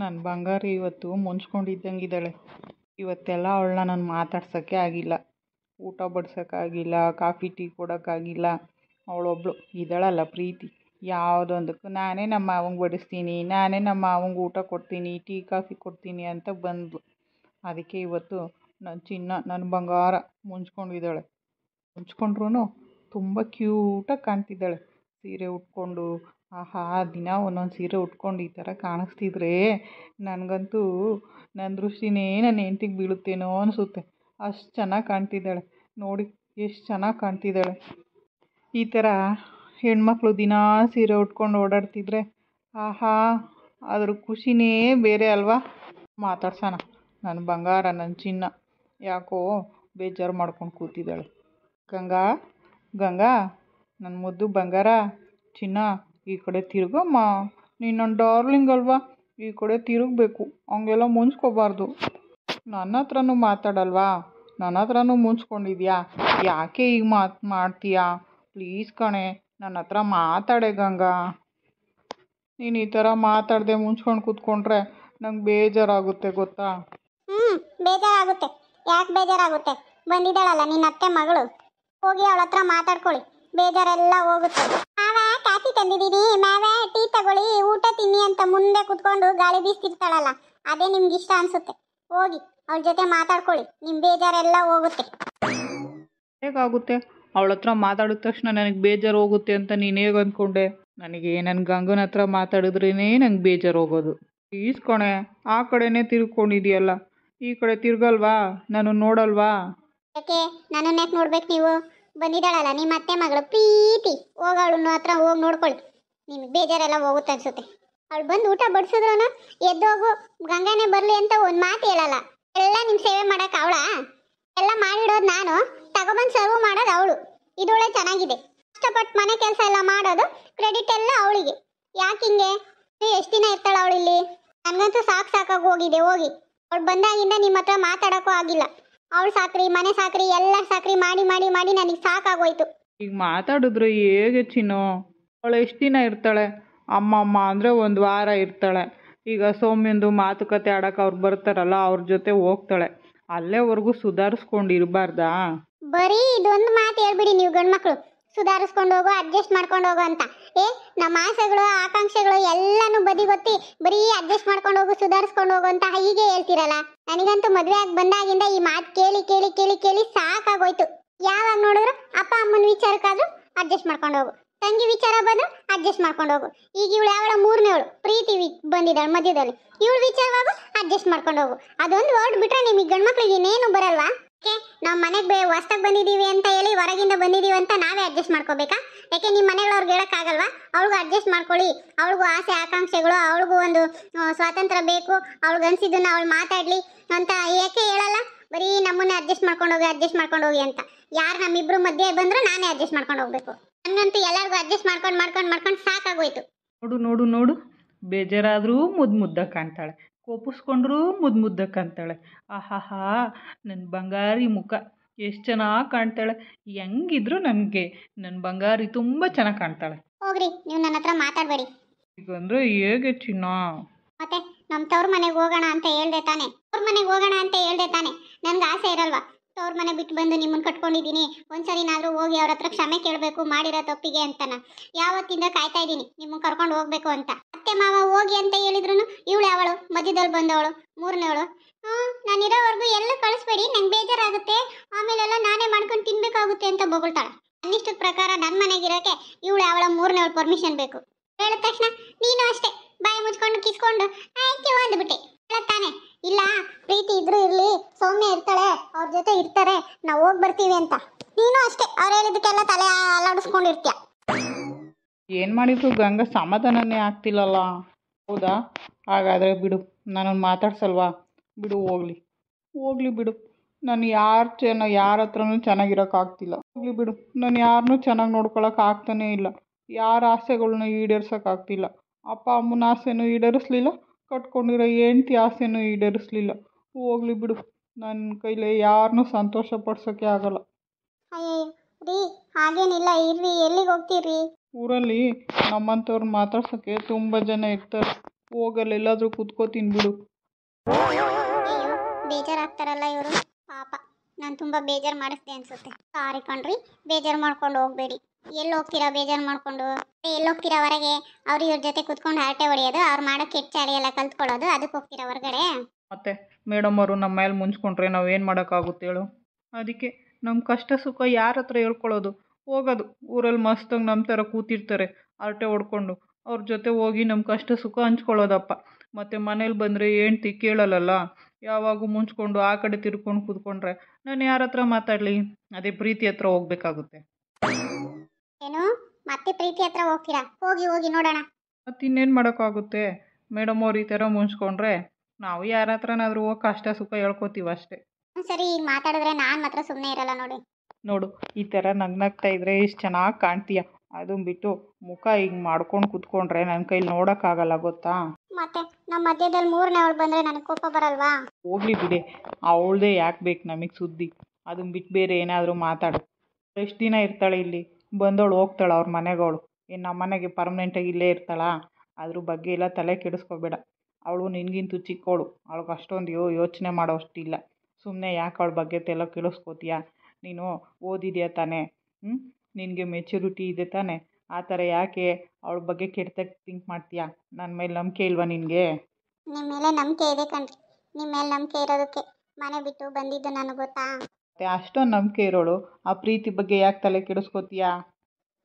ನನ್ನ ಬಂಗಾರ ಇವತ್ತು ಮೊಂಚ್ಕೊಂಡಿದ್ದಂಗಿದ್ದಾಳೆ ಇವತ್ತೆಲ್ಲ ಅವಳನ್ನ ನಾನು ಮಾತಾಡ್ಸೋಕ್ಕೆ ಆಗಿಲ್ಲ ಊಟ ಬಡ್ಸೋಕ್ಕಾಗಿಲ್ಲ ಕಾಫಿ ಟೀ ಕೊಡೋಕ್ಕಾಗಿಲ್ಲ ಅವಳೊಬ್ಳು ಇದ್ದಾಳಲ್ಲ ಪ್ರೀತಿ ಯಾವುದೊಂದಕ್ಕೂ ನಾನೇ ನಮ್ಮ ಮಾವಂಗೆ ಬಡಿಸ್ತೀನಿ ನಾನೇ ನಮ್ಮ ಮಾವಂಗೆ ಊಟ ಕೊಡ್ತೀನಿ ಟೀ ಕಾಫಿ ಕೊಡ್ತೀನಿ ಅಂತ ಬಂದ್ಳು ಅದಕ್ಕೆ ಇವತ್ತು ನನ್ನ ಚಿನ್ನ ನನ್ನ ಬಂಗಾರ ಮುಂಚ್ಕೊಂಡಿದ್ದಾಳೆ ಮುಂಚ್ಕೊಂಡ್ರೂ ತುಂಬ ಕ್ಯೂಟಾಗಿ ಕಾಣ್ತಿದ್ದಾಳೆ ಸೀರೆ ಉಟ್ಕೊಂಡು ಆಹಾ ದಿನ ಒಂದೊಂದು ಸೀರೆ ಉಟ್ಕೊಂಡು ಈ ಥರ ಕಾಣಿಸ್ತಿದ್ರೆ ನನಗಂತೂ ನನ್ನ ದೃಷ್ಟಿನೇ ನನ್ನ ಹೆಂಡ್ತಿಗೆ ಬೀಳುತ್ತೇನೋ ಅನಿಸುತ್ತೆ ಅಷ್ಟು ಚೆನ್ನಾಗಿ ಕಾಣ್ತಿದ್ದಾಳೆ ನೋಡಿ ಎಷ್ಟು ಚೆನ್ನಾಗಿ ಕಾಣ್ತಿದ್ದಾಳೆ ಈ ಥರ ಹೆಣ್ಮಕ್ಳು ದಿನ ಸೀರೆ ಉಟ್ಕೊಂಡು ಓಡಾಡ್ತಿದ್ರೆ ಆಹಾ ಅದ್ರ ಖುಷಿನೇ ಬೇರೆ ಅಲ್ವಾ ಮಾತಾಡ್ಸೋಣ ನನ್ನ ಬಂಗಾರ ನನ್ನ ಚಿನ್ನ ಯಾಕೋ ಬೇಜಾರು ಮಾಡ್ಕೊಂಡು ಕೂತಿದ್ದಾಳೆ ಗಂಗಾ ಗಂಗಾ ನನ್ನ ಮುದ್ದು ಬಂಗಾರ ಚಿನ್ನ ಈ ಕಡೆ ತಿರುಗಮ್ಮ ನೀನು ನನ್ನ ಡಾರ್ಲಿಂಗ್ ಅಲ್ವಾ ಈ ಕಡೆ ತಿರುಗಬೇಕು ಹಂಗೆಲ್ಲ ಮುಂಚ್ಕೋಬಾರ್ದು ನನ್ನ ಹತ್ರನೂ ಮಾತಾಡಲ್ವಾ ನನ್ನ ಹತ್ರನೂ ಮುಂಚ್ಕೊಂಡಿದ್ಯಾ ಯಾಕೆ ಈಗ ಮಾತು ಮಾಡ್ತೀಯಾ ಪ್ಲೀಸ್ ಕಣೆ ನನ್ನ ಹತ್ರ ಮಾತಾಡೆ ಗಂಗಾ ನೀನು ಈ ಥರ ಮಾತಾಡದೆ ಮುಂಚ್ಕೊಂಡು ಕೂತ್ಕೊಂಡ್ರೆ ನಂಗೆ ಬೇಜಾರಾಗುತ್ತೆ ಗೊತ್ತಾ ಹ್ಞೂ ಬೇಜಾರಾಗುತ್ತೆ ಯಾಕೆ ಬೇಜಾರಾಗುತ್ತೆ ಬಂದಿದ್ದಾಳಲ್ಲ ನಿನ್ನ ಅತ್ತೆ ಮಗಳು ಹೋಗಿ ಅವಳ ಹತ್ರ ಮಾತಾಡ್ಕೊಳ್ಳಿ ಬೇಜಾರೆಲ್ಲ ಹೋಗುತ್ತೆ ಕುತ್ಕೊಂಡು ಗಾಳಿ ಬೀಸ್ತಿರ್ತಾಳಲ್ಲ ಅದೇ ನಿಮ್ಗೆ ಇಷ್ಟ ಅನ್ಸುತ್ತೆ ಹೋಗಿ ಅವಳ ಜೊತೆ ಮಾತಾಡ್ಕೊಳ್ಳಿ ನಿಮ್ ಬೇಜಾರೆಲ್ಲ ಹೋಗುತ್ತೆ ಹೇಗಾಗುತ್ತೆ ಅವಳ ಹತ್ರ ಮಾತಾಡಿದ ತಕ್ಷಣ ನನಗೆ ಬೇಜಾರು ಹೋಗುತ್ತೆ ಅಂತ ನೀನು ಹೇಗೆ ಅಂದ್ಕೊಂಡೆ ನನಗೆ ನನ್ನ ಗಂಗನ ಹತ್ರ ಮಾತಾಡಿದ್ರೇ ನಂಗೆ ಬೇಜಾರು ಹೋಗೋದು ಈಸ್ಕೊಣೆ ಆ ಕಡೆನೇ ತಿರ್ಕೊಂಡಿದೆಯಲ್ಲ ಈ ಕಡೆ ತಿರ್ಗಲ್ವಾ ನಾನು ನೋಡಲ್ವಾ ಯಾಕೆ ನಾನು ಯಾಕೆ ನೋಡ್ಬೇಕು ನೀವು ಬಂದಿದ್ದಾಳಲ್ಲ ನಿಮ್ಮ ಅತ್ತೆ ಮಗಳು ಪ್ರೀತಿ ಹೋಗವಳು ಹತ್ರ ಹೋಗಿ ನೋಡ್ಕೊಳ್ಳಿ ನಿಮ್ಗೆ ಬೇಜಾರೆಲ್ಲ ಹೋಗುತ್ತೆ ಅನ್ಸುತ್ತೆ ಅವ್ಳು ಬಂದು ಊಟ ಬಡಿಸಿದ್ರು ಎದ್ದೋಗು ಗಂಗಾನೇ ಬರಲಿ ಅಂತ ಒಂದು ಮಾತು ಹೇಳಲ್ಲ ಎಲ್ಲ ನಿಮ್ಮ ಸೇವೆ ಮಾಡೋಕೆ ಅವಳ ಎಲ್ಲ ಮಾಡಿಡೋದು ನಾನು ತಗೊಬಂದು ಸರ್ವ್ ಮಾಡೋದು ಅವಳು ಇದೊಳೆ ಚೆನ್ನಾಗಿದೆ ಕಷ್ಟಪಟ್ಟು ಮನೆ ಕೆಲಸ ಎಲ್ಲ ಮಾಡೋದು ಕ್ರೆಡಿಟ್ ಎಲ್ಲ ಅವಳಿಗೆ ಯಾಕೆ ಹಿಂಗೆ ಎಷ್ಟು ದಿನ ಇರ್ತಾಳೆ ಅವಳು ಇಲ್ಲಿ ನನಗಂತೂ ಸಾಕು ಸಾಕಾಗಿ ಹೋಗಿದೆ ಹೋಗಿ ಅವ್ಳು ಬಂದಾಗಿಂದ ನಿಮ್ಮ ಹತ್ರ ಮಾತಾಡೋಕ್ಕೂ ಆಗಿಲ್ಲ ಅವಳು ಸಾಕ್ರಿ ಮನೆ ಸಾಕ್ರಿ ಎಲ್ಲ ಸಾಕ್ರಿ ಮಾಡಿ ಮಾಡಿ ಮಾಡಿ ನನಗೆ ಸಾಕಾಗೋಯ್ತು ಈಗ ಮಾತಾಡಿದ್ರು ಹೇಗೆ ಚಿನ್ನು ಅವಳು ಎಷ್ಟು ದಿನ ಇರ್ತಾಳೆ ಅಮ್ಮಮ್ಮ ಅಂದರೆ ಒಂದು ವಾರ ಇರ್ತಾಳೆ ಈಗ ಸೌಮ್ಯಂದು ಮಾತುಕತೆ ಆಡಕ್ಕೆ ಅವ್ರು ಬರ್ತಾರಲ್ಲ ಅವ್ರ ಜೊತೆ ಹೋಗ್ತಾಳೆ ಅಲ್ಲೇವರೆಗೂ ಸುಧಾರಿಸ್ಕೊಂಡು ಇರಬಾರ್ದಾ ಬರೀ ಇದೊಂದು ಮಾತು ಹೇಳ್ಬಿಡಿ ನೀವು ಗಂಡು ಮಕ್ಕಳು ಸುಧಾರಿಸ್ಕೊಂಡು ಹೋಗೋ ಅಡ್ಜಸ್ಟ್ ಮಾಡ್ಕೊಂಡು ಹೋಗೋ ಅಂತ ಏ ನಮ್ಮ ಆಸೆಗಳು ಆಕಾಂಕ್ಷೆಗಳು ಎಲ್ಲಾನು ಗೊತ್ತಿ ಬರೀ ಅಡ್ಜಸ್ಟ್ ಮಾಡ್ಕೊಂಡು ಹೋಗು ಸುಧಾರಿಸ್ಕೊಂಡು ಹೋಗು ಅಂತ ಹೀಗೆ ಹೇಳ್ತಿರಲ್ಲ ನನಗಂತೂ ಮದುವೆ ಆಗಿ ಬಂದಾಗಿಂದ ಈ ಮಾತು ಕೇಳಿ ಕೇಳಿ ಕೇಳಿ ಕೇಳಿ ಸಾಕಾಗೋಯ್ತು ಯಾವಾಗ ನೋಡಿದ್ರು ಅಪ್ಪ ಅಮ್ಮನ ವಿಚಾರಕ್ಕಾದ್ರೂ ಅಡ್ಜಸ್ಟ್ ಮಾಡ್ಕೊಂಡು ಹೋಗು ತಂಗಿ ವಿಚಾರ ಬಂದು ಅಡ್ಜಸ್ಟ್ ಮಾಡ್ಕೊಂಡು ಹೋಗು ಈಗ ಇವಳು ಯಾವಳ ಮೂರನೇವಳು ಪ್ರೀತಿ ಬಂದಿದ್ದಾಳೆ ಮಧ್ಯದಲ್ಲಿ ಇವಳು ವಿಚಾರವಾಗು ಅಡ್ಜಸ್ಟ್ ಮಾಡ್ಕೊಂಡು ಹೋಗು ಅದೊಂದು ವರ್ಡ್ ಬಿಟ್ರೆ ನಿಮಗೆ ಗಂಡು ಮಕ್ಳಿಗೆ ಇನ್ನೇನು ಬರಲ್ವಾ ಓಕೆ ನಾವು ಮನೆಗೆ ಹೊಸ್ದಾಗ ಬಂದಿದ್ದೀವಿ ಅಂತ ಹೇಳಿ ಹೊರಗಿಂದ ಬಂದಿದ್ದೀವಿ ಅಂತ ನಾವೇ ಅಡ್ಜಸ್ಟ್ ಮಾಡ್ಕೋಬೇಕಾ ಯಾಕೆ ನಿಮ್ಮ ಮನೆಗಳವ್ರಿಗೆ ಹೇಳೋಕ್ಕಾಗಲ್ವಾ ಅವ್ಳಿಗೂ ಅಡ್ಜಸ್ಟ್ ಮಾಡ್ಕೊಳ್ಳಿ ಅವ್ಳಿಗೂ ಆಸೆ ಆಕಾಂಕ್ಷೆಗಳು ಅವಳಿಗೂ ಒಂದು ಸ್ವಾತಂತ್ರ್ಯ ಬೇಕು ಅವ್ಳಿಗೆ ಅನಿಸಿದ್ದನ್ನು ಅವಳು ಮಾತಾಡಲಿ ಅಂತ ಯಾಕೆ ಹೇಳಲ್ಲ ಬರೀ ನಮ್ಮನ್ನೇ ಅಡ್ಜಸ್ಟ್ ಮಾಡ್ಕೊಂಡು ಹೋಗಿ ಅಡ್ಜಸ್ಟ್ ಮಾಡ್ಕೊಂಡು ಹೋಗಿ ಅಂತ ಯಾರು ನಮ್ಮಿಬ್ಬರು ಮಧ್ಯೆ ಬಂದರೂ ನಾನೇ ಅಡ್ಜಸ್ಟ್ ಮಾಡ್ಕೊಂಡು ಹೋಗಬೇಕು ನನ್ನಂತೂ ಎಲ್ಲರಿಗೂ ಅಡ್ಜಸ್ಟ್ ಮಾಡ್ಕೊಂಡು ಮಾಡ್ಕೊಂಡು ಮಾಡ್ಕೊಂಡು ಸಾಕಾಗೋಯ್ತು ನೋಡು ನೋಡು ನೋಡು ಬೇಜಾರಾದರೂ ಮುದ್ದು ಮುದ್ದ ಕಾಣ್ತಾಳೆ ಕೋಪಿಸ್ಕೊಂಡ್ರೂ ಮುದ್ದು ಮುದ್ದ ಕಾಣ್ತಾಳೆ ಆಹಾಹಾ ನನ್ನ ಬಂಗಾರಿ ಮುಖ ಎಷ್ಟು ಚೆನ್ನಾಗಿ ಕಾಣ್ತಾಳೆ ಹೆಂಗಿದ್ರು ನನಗೆ ನನ್ನ ಬಂಗಾರಿ ತುಂಬ ಚೆನ್ನಾಗಿ ಕಾಣ್ತಾಳೆ ಹೋಗ್ರಿ ನೀವು ನನ್ನ ಹತ್ರ ಮಾತಾಡಬೇಡಿ ಈಗಂದ್ರೆ ಹೇಗೆ ಚಿನ್ನ ಮತ್ತೆ ನಮ್ಮ ತವ್ರ ಮನೆಗೆ ಹೋಗೋಣ ಅಂತ ಹೇಳ್ದೆ ತಾನೆ ಅವ್ರ ಮನೆಗೆ ಹೋಗೋಣ ಅಂತ ಹೇಳ್ದೆ ತಾನೆ ನನ್ಗೆ ಆಸೆ ಇರಲ್ವಾ ತೋರ್ ಮನೆ ಬಿಟ್ಟು ಬಂದು ನಿಮ್ಮನ್ನು ಕಟ್ಕೊಂಡಿದ್ದೀನಿ ಒಂದ್ಸರಿನಾದರೂ ಹೋಗಿ ಅವ್ರ ಹತ್ರ ಕ್ಷಮೆ ಕೇಳಬೇಕು ಮಾಡಿರೋ ತಪ್ಪಿಗೆ ಅಂತನ ಯಾವತ್ತಿಂದ ಕಾಯ್ತಾ ಇದ್ದೀನಿ ನಿಮ್ಮನ್ನ ಕರ್ಕೊಂಡು ಹೋಗ್ಬೇಕು ಅಂತ ಅತ್ತೆ ಮಾವ ಹೋಗಿ ಅಂತ ಹೇಳಿದ್ರು ಇವಳು ಅವಳು ಮಧ್ಯದಲ್ಲಿ ಬಂದವಳು ಮೂರನೇವಳು ಹ್ಞೂ ನಾನಿರೋವರೆಗೂ ಎಲ್ಲ ಕಳಿಸ್ಬೇಡಿ ನಂಗೆ ಬೇಜಾರಾಗುತ್ತೆ ಆಮೇಲೆಲ್ಲ ನಾನೇ ಮಾಡ್ಕೊಂಡು ತಿನ್ಬೇಕಾಗುತ್ತೆ ಅಂತ ಬೊಗಳ್ತಾಳೆ ಅನ್ನಿಷ್ಟದ ಪ್ರಕಾರ ನನ್ನ ಮನೆಗಿರೋಕೆ ಇವಳು ಯಾವಳ ಮೂರನೇವಳು ಪರ್ಮಿಷನ್ ಬೇಕು ಹೇಳಿದ ತಕ್ಷಣ ನೀನು ಅಷ್ಟೇ ಬಾಯಿ ಮುಚ್ಕೊಂಡು ಕಿಸ್ಕೊಂಡು ಆಯ್ತು ಅಂದ್ಬಿಟ್ಟೆ ತಾನೆ ಇಲ್ಲ ಪ್ರೀತಿ ಇದ್ರು ಇರ್ಲಿ ಸೌಮ್ಯ ಇರ್ತಾಳೆ ಅವ್ರ ಜೊತೆ ಇರ್ತಾರೆ ನಾವು ಹೋಗಿ ಬರ್ತೀವಿ ಅಂತ ನೀನು ಅಷ್ಟೇ ಅವ್ರು ಹೇಳಿದಕ್ಕೆಲ್ಲ ತಲೆ ಅಲ್ಲಾಡಿಸ್ಕೊಂಡಿರ್ತೀಯ ಏನು ಮಾಡಿದ್ರು ಗಂಗ ಸಮಾಧಾನನೇ ಆಗ್ತಿಲ್ಲಲ್ಲ ಹೌದಾ ಹಾಗಾದ್ರೆ ಬಿಡು ನಾನು ಮಾತಾಡ್ಸಲ್ವಾ ಬಿಡು ಹೋಗ್ಲಿ ಹೋಗ್ಲಿ ಬಿಡು ನಾನು ಯಾರ ಚೆನ್ನ ಯಾರ ಹತ್ರನೂ ಚೆನ್ನಾಗಿರೋಕ್ಕಾಗ್ತಿಲ್ಲ ಹೋಗ್ಲಿ ಬಿಡು ನಾನು ಯಾರನ್ನೂ ಚೆನ್ನಾಗಿ ನೋಡ್ಕೊಳಕ್ ಆಗ್ತಾನೇ ಇಲ್ಲ ಯಾರ ಆಸೆಗಳನ್ನ ಈಡೇರ್ಸೋಕ್ಕಾಗ್ತಿಲ್ಲ ಅಪ್ಪ ಅಮ್ಮನ ಆಸೆನೂ ಈಡೇರಿಸ್ಲಿಲ್ಲ ಕಟ್ಕೊಂಡಿರೋ ಹೆಂಡ್ತಿ ಆಸೆನೂ ಈಡೇರಿಸಲಿಲ್ಲ ಹೋಗ್ಲಿ ಬಿಡು ನನ್ನ ಕೈಲಿ ಯಾರನ್ನೂ ಸಂತೋಷ ಪಡ್ಸೋಕ್ಕೆ ಆಗಲ್ಲ ಹಾಗೇನಿಲ್ಲ ಇರ್ರಿ ಎಲ್ಲಿಗೆ ಹೋಗ್ತೀರಿ ಊರಲ್ಲಿ ನಮ್ಮಂಥವ್ರು ಮಾತಾಡ್ಸೋಕ್ಕೆ ತುಂಬ ಜನ ಇರ್ತಾರೆ ಎಲ್ಲಾದರೂ ಕುತ್ಕೋತೀನಿ ಬಿಡು ಅಯ್ಯೋ ಬೇಜಾರಾಗ್ತಾರಲ್ಲ ಇವರು ಪಾಪ ನಾನು ತುಂಬ ಬೇಜಾರು ಮಾಡಿಸ್ದೆ ಅನ್ಸುತ್ತೆ ಸಾರಿ ಕಣ್ರಿ ಬೇಜಾರು ಮಾಡ್ಕೊಂಡು ಹೋಗಬೇಡಿ ಎಲ್ಲಿ ಹೋಗ್ತೀರಾ ಬೇಜಾರು ಮಾಡಿಕೊಂಡು ಎಲ್ಲಿ ಹೋಗ್ತೀರಾ ಹೊರಗೆ ಅವ್ರ ಇವ್ರ ಜೊತೆ ಕುತ್ಕೊಂಡು ಹರಟೆ ಹೊಡೆಯೋದು ಅವ್ರು ಮಾಡೋ ಕೆಟ್ಟ ಚಾಳಿ ಎಲ್ಲ ಕಲ್ತ್ಕೊಳ್ಳೋದು ಅದಕ್ಕೆ ಹೋಗ್ತೀರಾ ಹೊರಗಡೆ ಮತ್ತೆ ಮೇಡಮ್ ಅವರು ನಮ್ಮ ಮೇಲೆ ಮುಂಚ್ಕೊಂಡ್ರೆ ನಾವು ಏನು ಮಾಡೋಕ್ಕಾಗುತ್ತೆ ಹೇಳು ಅದಕ್ಕೆ ನಮ್ಮ ಕಷ್ಟ ಸುಖ ಯಾರ ಹತ್ರ ಹೇಳ್ಕೊಳ್ಳೋದು ಹೋಗೋದು ಊರಲ್ಲಿ ಮಸ್ತಾಗಿ ನಮ್ಮ ಥರ ಕೂತಿರ್ತಾರೆ ಹರಟೆ ಹೊಡ್ಕೊಂಡು ಅವ್ರ ಜೊತೆ ಹೋಗಿ ನಮ್ಮ ಕಷ್ಟ ಸುಖ ಹಂಚ್ಕೊಳ್ಳೋದಪ್ಪ ಮತ್ತು ಮನೇಲಿ ಬಂದರೆ ಹೆಂಡ್ತಿ ಕೇಳಲ್ಲಲ್ಲ ಯಾವಾಗೂ ಮುಂಚ್ಕೊಂಡು ಆ ಕಡೆ ತಿರ್ಕೊಂಡು ಕುತ್ಕೊಂಡ್ರೆ ನಾನು ಯಾರ ಹತ್ರ ಮಾತಾಡ್ಲಿ ಅದೇ ಪ್ರೀತಿ ಹತ್ರ ಹೋಗ್ಬೇಕಾಗುತ್ತೆ ಏನು ಮತ್ತೆ ಪ್ರೀತಿ ಹತ್ರ ಹೋಗಿ ಮಾಡೋಕ್ಕಾಗುತ್ತೆ ಮೇಡಮ್ ಅವ್ರ ಈ ತರ ಮುಂಚ್ಕೊಂಡ್ರೆ ನಾವು ಯಾರ ಹತ್ರನಾದ್ರೂ ಹೋಗಿ ಕಷ್ಟ ಸುಖ ಹೇಳ್ಕೋತೀವಿ ಅಷ್ಟೇ ಸರಿ ಈಗ ಮಾತಾಡಿದ್ರೆ ನಾನು ಮಾತ್ರ ಸುಮ್ಮನೆ ಇರಲ್ಲ ನೋಡಿ ನೋಡು ಈ ತರ ನಗ್ನಾಗ್ತಾ ಇದ್ರೆ ಇಷ್ಟು ಚೆನ್ನಾಗಿ ಕಾಣ್ತೀಯ ಅದನ್ನು ಬಿಟ್ಟು ಮುಖ ಹಿಂಗೆ ಮಾಡ್ಕೊಂಡು ಕೂತ್ಕೊಂಡ್ರೆ ನನ್ನ ಕೈಲಿ ನೋಡೋಕ್ಕಾಗಲ್ಲ ಗೊತ್ತಾ ಮತ್ತೆ ನಮ್ಮ ಮಧ್ಯದಲ್ಲಿ ಮೂರನೇ ಅವಳು ಬಂದ್ರೆ ನನಗೆ ಕೋಪ ಬರಲ್ವಾ ಹೋಗ್ಲಿ ಬಿಡಿ ಅವಳದೇ ಯಾಕೆ ಬೇಕು ನಮಗೆ ಸುದ್ದಿ ಅದನ್ನ ಬಿಟ್ಟು ಬೇರೆ ಏನಾದರೂ ಮಾತಾಡು ಎಷ್ಟು ದಿನ ಇರ್ತಾಳೆ ಇಲ್ಲಿ ಬಂದವಳು ಹೋಗ್ತಾಳೆ ಅವ್ರ ಮನೆಗೋಳು ಏನು ನಮ್ಮ ಮನೆಗೆ ಪರ್ಮನೆಂಟಾಗಿ ಇಲ್ಲೇ ಇರ್ತಾಳಾ ಅದ್ರ ಬಗ್ಗೆ ಎಲ್ಲ ತಲೆ ಕೆಡಿಸ್ಕೋಬೇಡ ಅವಳು ನಿನಗಿಂತೂ ಚಿಕ್ಕವಳು ಅವಳಿಗೆ ಅಷ್ಟೊಂದು ಯೋ ಯೋಚನೆ ಮಾಡೋ ಅಷ್ಟಿಲ್ಲ ಸುಮ್ಮನೆ ಯಾಕೆ ಅವಳ ಬಗ್ಗೆ ತಲೆ ಕೆಡಿಸ್ಕೋತೀಯ ನೀನು ಓದಿದ್ಯಾ ತಾನೇ ಹ್ಞೂ ನಿನಗೆ ಮೆಚುರಿಟಿ ಇದೆ ತಾನೇ ಆ ಥರ ಯಾಕೆ ಅವಳ ಬಗ್ಗೆ ಕೆಟ್ಟದಾಗಿ ಥಿಂಕ್ ಮಾಡ್ತೀಯಾ ನನ್ನ ಮೇಲೆ ನಂಬಿಕೆ ಇಲ್ವಾ ನಿನಗೆ ನಿಮ್ಮ ಮೇಲೆ ನಂಬಿಕೆ ಇದೆ ಕಣ್ರಿ ನಿಮ್ಮ ಮೇಲೆ ನಂಬಿಕೆ ಇರೋದಕ್ಕೆ ಮನೆ ಬಿಟ್ಟು ಬಂದಿದ್ದು ನನಗೆ ಗೊತ್ತಾ ಮತ್ತೆ ಅಷ್ಟೊಂದು ನಂಬಿಕೆ ಇರೋಳು ಆ ಪ್ರೀತಿ ಬಗ್ಗೆ ಯಾಕೆ ತಲೆ ಕೆಡಿಸ್ಕೋತೀಯಾ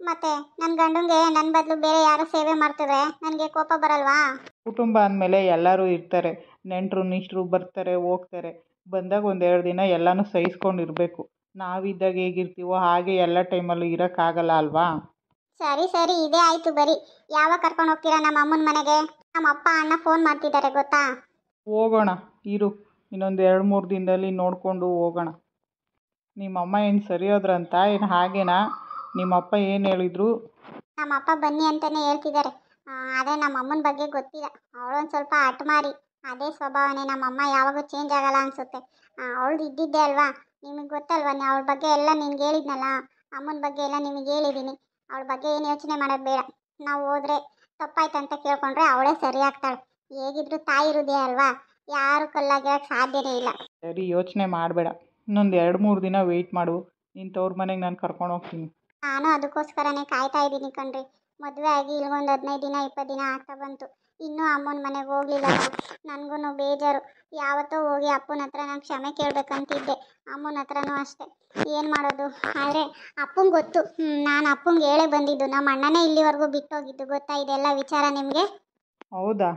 ಮತ್ತೆ ನನ್ನ ಗಂಡಂಗೆ ನನ್ನ ಬದಲು ಬೇರೆ ಯಾರು ಸೇವೆ ಮಾಡ್ತಿದ್ರೆ ನನಗೆ ಕೋಪ ಬರಲ್ವಾ ಕುಟುಂಬ ಅಂದಮೇಲೆ ಎಲ್ಲರೂ ಇರ್ತಾರೆ ನೆಂಟರು ನಿಷ್ಟರು ಬರ್ತಾರೆ ಹೋಗ್ತಾರೆ ಬಂದಾಗ ಒಂದೆರಡು ದಿನ ಎಲ್ಲನೂ ಸಹಿಸ್ಕೊಂಡಿರಬೇಕು ನಾವಿದ್ದಾಗ ಹೇಗಿರ್ತೀವೋ ಹಾಗೆ ಎಲ್ಲ ಟೈಮಲ್ಲೂ ಇರೋಕ್ಕಾಗಲ್ಲ ಅಲ್ವಾ ಸರಿ ಸರಿ ಇದೇ ಆಯ್ತು ಬರಿ ಯಾವಾಗ ಕರ್ಕೊಂಡು ಹೋಗ್ತೀರಾ ನಮ್ಮ ಅಮ್ಮನ ಮನೆಗೆ ನಮ್ಮ ಅಪ್ಪ ಅಣ್ಣ ಫೋನ್ ಮಾಡ್ತಿದ್ದಾರೆ ಗೊತ್ತಾ ಹೋಗೋಣ ಇರು ಇನ್ನೊಂದು ಎರಡು ಮೂರು ದಿನದಲ್ಲಿ ನೋಡಿಕೊಂಡು ಹೋಗೋಣ ನಿಮ್ಮ ಅಮ್ಮ ಏನು ಸರಿಯೋದ್ರಂತ ಏನು ಹಾಗೇನಾ ನಿಮ್ಮ ಅಪ್ಪ ಏನು ಹೇಳಿದ್ರು ನಮ್ಮ ಅಪ್ಪ ಬನ್ನಿ ಅಂತಾನೆ ಹೇಳ್ತಿದ್ದಾರೆ ಅದೇ ನಮ್ಮ ಅಮ್ಮನ ಬಗ್ಗೆ ಗೊತ್ತಿಲ್ಲ ಅವಳೊಂದು ಸ್ವಲ್ಪ ಮಾರಿ ಅದೇ ಸ್ವಭಾವನೇ ನಮ್ಮ ಅಮ್ಮ ಯಾವಾಗೂ ಚೇಂಜ್ ಆಗಲ್ಲ ಅನಿಸುತ್ತೆ ಅವಳು ಇದ್ದಿದ್ದೆ ಅಲ್ವಾ ನಿಮಗೆ ಗೊತ್ತಲ್ವಾ ಅವಳ ಬಗ್ಗೆ ಎಲ್ಲ ನಿನ್ಗೆ ಹೇಳಿದ್ನಲ್ಲ ಅಮ್ಮನ ಬಗ್ಗೆ ಎಲ್ಲ ನಿಮಗೆ ಹೇಳಿದ್ದೀನಿ ಅವಳ ಬಗ್ಗೆ ಏನು ಯೋಚನೆ ಮಾಡೋದು ಬೇಡ ನಾವು ಹೋದ್ರೆ ತಪ್ಪಾಯ್ತು ಅಂತ ಕೇಳ್ಕೊಂಡ್ರೆ ಅವಳೇ ಸರಿ ಆಗ್ತಾಳೆ ಹೇಗಿದ್ರು ತಾಯಿ ಹೃದಯ ಅಲ್ವಾ ಯಾರು ಕಲ್ಲಾಗಿರಕ್ಕೆ ಸಾಧ್ಯನೇ ಇಲ್ಲ ಸರಿ ಯೋಚನೆ ಮಾಡಬೇಡ ಇನ್ನೊಂದು ಎರಡು ಮೂರು ದಿನ ವೇಟ್ ಮಾಡು ನಿನ್ನ ತವ್ರ ಮನೆಗೆ ನಾನು ಕರ್ಕೊಂಡು ಹೋಗ್ತೀನಿ ನಾನು ಅದಕ್ಕೋಸ್ಕರನೇ ಕಾಯ್ತಾ ಇದ್ದೀನಿ ಕಣ್ರಿ ಮದುವೆ ಆಗಿ ಇಲ್ಲಿಗೊಂದು ಹದಿನೈದು ದಿನ ಇಪ್ಪತ್ತು ದಿನ ಆಗ್ತಾ ಬಂತು ಇನ್ನೂ ಅಮ್ಮನ ಮನೆಗೆ ಹೋಗ್ಲಿಲ್ಲ ನನಗೂ ಬೇಜಾರು ಯಾವತ್ತೋ ಹೋಗಿ ಅಪ್ಪನ ಹತ್ರ ನಾನು ಕ್ಷಮೆ ಕೇಳಬೇಕಂತಿದ್ದೆ ಅಮ್ಮನ ಹತ್ರನೂ ಅಷ್ಟೆ ಏನು ಮಾಡೋದು ಆದರೆ ಅಪ್ಪಂಗೆ ಗೊತ್ತು ನಾನು ಅಪ್ಪಂಗೆ ಹೇಳೇ ಬಂದಿದ್ದು ನಮ್ಮ ಅಣ್ಣನೇ ಇಲ್ಲಿವರೆಗೂ ಬಿಟ್ಟೋಗಿದ್ದು ಗೊತ್ತಾ ಇದೆಲ್ಲ ವಿಚಾರ ನಿಮಗೆ ಹೌದಾ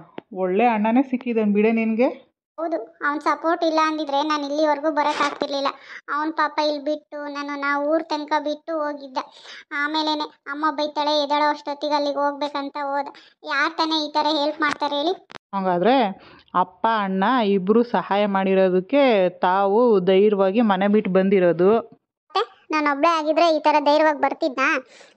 ಒಳ್ಳೆ ಅಣ್ಣನೇ ಸಿಕ್ಕಿದ್ದಾನೆ ಬಿಡೆ ನಿನಗೆ ಹೌದು ಅವ್ನ ಸಪೋರ್ಟ್ ಇಲ್ಲ ಅಂದಿದ್ರೆ ನಾನು ಇಲ್ಲಿವರೆಗೂ ಬರೋಕ್ಕಾಗ್ತಿರ್ಲಿಲ್ಲ ಅವನ ಪಾಪ ಇಲ್ಲಿ ಬಿಟ್ಟು ನಾನು ನಾ ಊರ ತನಕ ಬಿಟ್ಟು ಹೋಗಿದ್ದ ಆಮೇಲೆ ಅಮ್ಮ ಬೈತಾಳೆ ಎದಳೋ ಅಷ್ಟೊತ್ತಿಗೆ ಅಲ್ಲಿಗೆ ಹೋಗ್ಬೇಕಂತ ಹೋದ ಯಾರು ತಾನೇ ಈ ಥರ ಹೆಲ್ಪ್ ಮಾಡ್ತಾರೆ ಹೇಳಿ ಹಾಗಾದರೆ ಅಪ್ಪ ಅಣ್ಣ ಇಬ್ಬರು ಸಹಾಯ ಮಾಡಿರೋದಕ್ಕೆ ತಾವು ಧೈರ್ಯವಾಗಿ ಮನೆ ಬಿಟ್ಟು ಬಂದಿರೋದು ನಾನು ಒಬ್ಬಳೇ ಆಗಿದ್ರೆ ಈ ಥರ ಧೈರ್ಯವಾಗಿ ಬರ್ತಿದ್ನಾ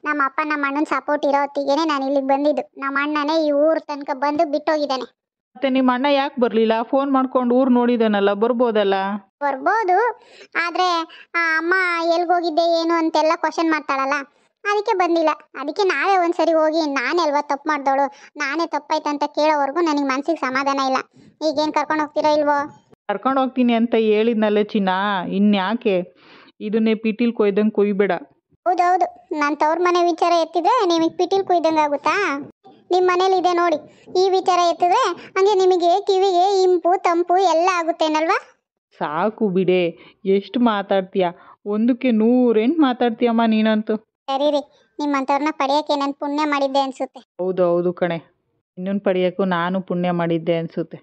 ನಮ್ಮ ಅಪ್ಪ ನಮ್ಮ ಅಣ್ಣನ ಸಪೋರ್ಟ್ ಇರೋ ಹೊತ್ತಿಗೆ ನಾನು ಇಲ್ಲಿಗೆ ಬಂದಿದ್ದು ನಮ್ಮ ಅಣ್ಣನೇ ಈ ಊರ ತನಕ ಬಂದು ಬಿಟ್ಟೋಗಿದ್ದಾನೆ ಮತ್ತೆ ನಿಮ್ಮ ಅಣ್ಣ ಯಾಕೆ ಬರಲಿಲ್ಲ ಫೋನ್ ಮಾಡ್ಕೊಂಡು ಊರು ನೋಡಿದನಲ್ಲ ಬರ್ಬೋದಲ್ಲ ಬರ್ಬೋದು ಆದ್ರೆ ಅಮ್ಮ ಹೋಗಿದ್ದೆ ಏನು ಅಂತೆಲ್ಲ ಕ್ವಶನ್ ಮಾಡ್ತಾಳಲ್ಲ ಅದಕ್ಕೆ ಬಂದಿಲ್ಲ ಅದಕ್ಕೆ ನಾವೇ ಒಂದ್ಸರಿ ಹೋಗಿ ನಾನೇ ಅಲ್ವಾ ತಪ್ಪು ಮಾಡ್ದವಳು ನಾನೇ ತಪ್ಪಾಯ್ತು ಅಂತ ಕೇಳೋವರೆಗೂ ನನಗೆ ಮನ್ಸಿಗೆ ಸಮಾಧಾನ ಇಲ್ಲ ಈಗೇನು ಕರ್ಕೊಂಡು ಹೋಗ್ತೀರಾ ಇಲ್ವೋ ಕರ್ಕೊಂಡು ಹೋಗ್ತೀನಿ ಅಂತ ಹೇಳಿದ್ನಲ್ಲ ಚಿನ್ನ ಇನ್ಯಾಕೆ ಇದನ್ನೇ ಪಿಟೀಲ್ ಕೊಯ್ದಂಗೆ ಕೊಯ್ಬೇಡ ಹೌದೌದು ನಾನು ತವ್ರ ಮನೆ ವಿಚಾರ ಎತ್ತಿದ್ರೆ ನಿಮಗೆ ಪಿಟೀಲ್ ಕುಯ್ದಂಗೆ ಆಗುತ್ತಾ ನಿಮ್ಮ ಮನೇಲಿ ಇದೆ ನೋಡಿ ಈ ವಿಚಾರ ಎತ್ತಿದ್ರೆ ಹಂಗೆ ನಿಮಗೆ ಕಿವಿಗೆ ಇಂಪು ತಂಪು ಎಲ್ಲ ಆಗುತ್ತೇನಲ್ವಾ ಸಾಕು ಬಿಡೆ ಎಷ್ಟು ಮಾತಾಡ್ತೀಯ ಒಂದಕ್ಕೆ ನೂರೆಂಟು ಮಾತಾಡ್ತೀಯಮ್ಮ ನೀನಂತೂ ಸರಿ ರೀ ನಿಮ್ಮಂಥವ್ರನ್ನ ಪಡೆಯೋಕ್ಕೆ ನಾನು ಪುಣ್ಯ ಮಾಡಿದ್ದೆ ಅನ್ಸುತ್ತೆ ಹೌದು ಹೌದು ಕಣೆ ಇನ್ನೊಂದು ಪಡೆಯೋಕ್ಕೂ ನಾನು ಪುಣ್ಯ ಮಾಡಿದ್ದೆ ಅನ್ಸುತ್ತೆ